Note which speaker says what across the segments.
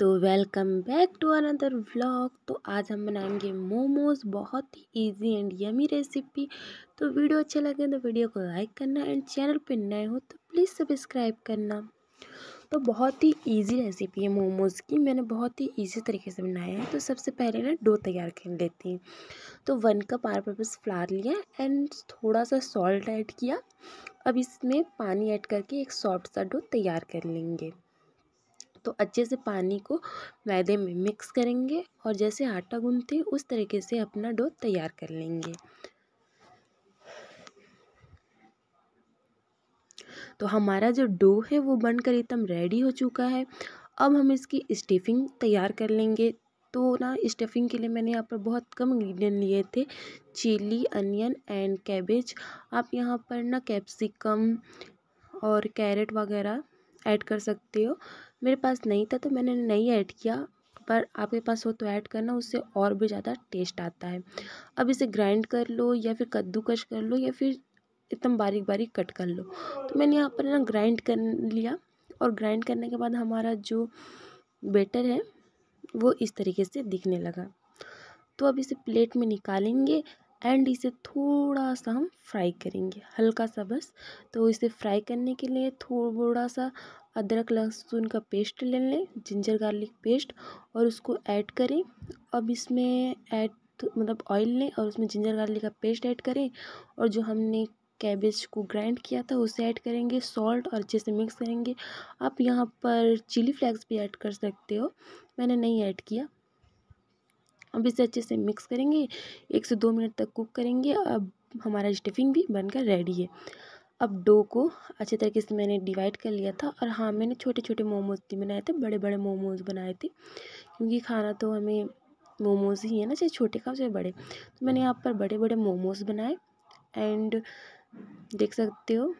Speaker 1: तो welcome back to another vlog तो आज हम बनाएंगे मोमोज बहुत ही इजी एंड यमी रेसिपी तो वीडियो अच्छे लगे तो वीडियो को लाइक करना एंड चैनल पर नए हो तो प्लीज़ सब्सक्राइब करना तो बहुत ही इजी रेसिपी है मोमोज़ की मैंने बहुत ही इजी तरीके से बनाया है तो सबसे पहले ना डो तैयार कर लेती हूँ तो one cup all purpose flour लिया एंड थोड़ा सा सॉल्ट ऐड किया अब इसमें पानी ऐड करके एक सॉफ्ट सा डो तैयार कर लेंगे तो अच्छे से पानी को मैदे में मिक्स करेंगे और जैसे आटा गूंथते उस तरीके से अपना डो तैयार कर लेंगे तो हमारा जो डो है वो बनकर एकदम रेडी हो चुका है अब हम इसकी स्टफिंग तैयार कर लेंगे तो ना स्टफिंग के लिए मैंने यहाँ पर बहुत कम इंग्रीडियंट लिए थे चिली अनियन एंड कैबेज आप यहाँ पर ना कैप्सिकम और कैरेट वगैरह ऐड कर सकते हो मेरे पास नहीं था तो मैंने नहीं ऐड किया पर आपके पास हो तो ऐड करना उससे और भी ज़्यादा टेस्ट आता है अब इसे ग्राइंड कर लो या फिर कद्दूकश कर लो या फिर एकदम बारीक बारीक कट कर लो तो मैंने यहाँ पर ना ग्राइंड कर लिया और ग्राइंड करने के बाद हमारा जो बेटर है वो इस तरीके से दिखने लगा तो अब इसे प्लेट में निकालेंगे एंड इसे थोड़ा सा हम फ्राई करेंगे हल्का सा बस तो इसे फ्राई करने के लिए थोड़ा सा अदरक लहसुन का पेस्ट ले लें जिंजर गार्लिक पेस्ट और उसको ऐड करें अब इसमें ऐड मतलब ऑयल लें और उसमें जिंजर गार्लिक का पेस्ट ऐड करें और जो हमने कैबेज को ग्राइंड किया था उसे ऐड करेंगे सॉल्ट और अच्छे से मिक्स करेंगे आप यहाँ पर चिली फ्लेक्स भी ऐड कर सकते हो मैंने नहीं ऐड किया अब इसे अच्छे से मिक्स करेंगे एक से दो मिनट तक कुक करेंगे अब हमारा स्टफिंग भी बनकर रेडी है अब डो को अच्छे तरीके से मैंने डिवाइड कर लिया था और हाँ मैंने छोटे छोटे मोमोज़ भी बनाए थे बड़े बड़े मोमोज़ बनाए थे क्योंकि खाना तो हमें मोमोज़ ही है ना चाहे छोटे का चाहे बड़े तो मैंने यहाँ पर बड़े बड़े मोमोज़ बनाए एंड देख सकते हो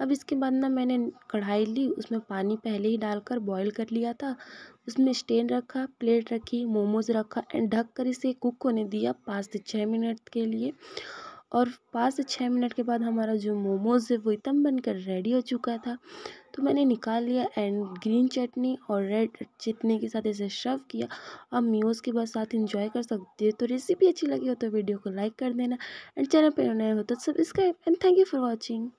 Speaker 1: अब इसके बाद ना मैंने कढ़ाई ली उसमें पानी पहले ही डालकर बॉईल कर लिया था उसमें स्टैंड रखा प्लेट रखी मोमोज़ रखा एंड ढक कर इसे कुक होने दिया पाँच से छः मिनट के लिए और पाँच से छः मिनट के बाद हमारा जो मोमोज़ है वो एकदम बनकर रेडी हो चुका था तो मैंने निकाल लिया एंड ग्रीन चटनी और रेड चटनी के साथ इसे शर्व किया आप म्यूज़ के बाद साथ इंजॉय कर सकते हो तो रेसिपी अच्छी लगी हो तो वीडियो को लाइक कर देना एंड चैनल पर नए हो तो subscribe and thank you for watching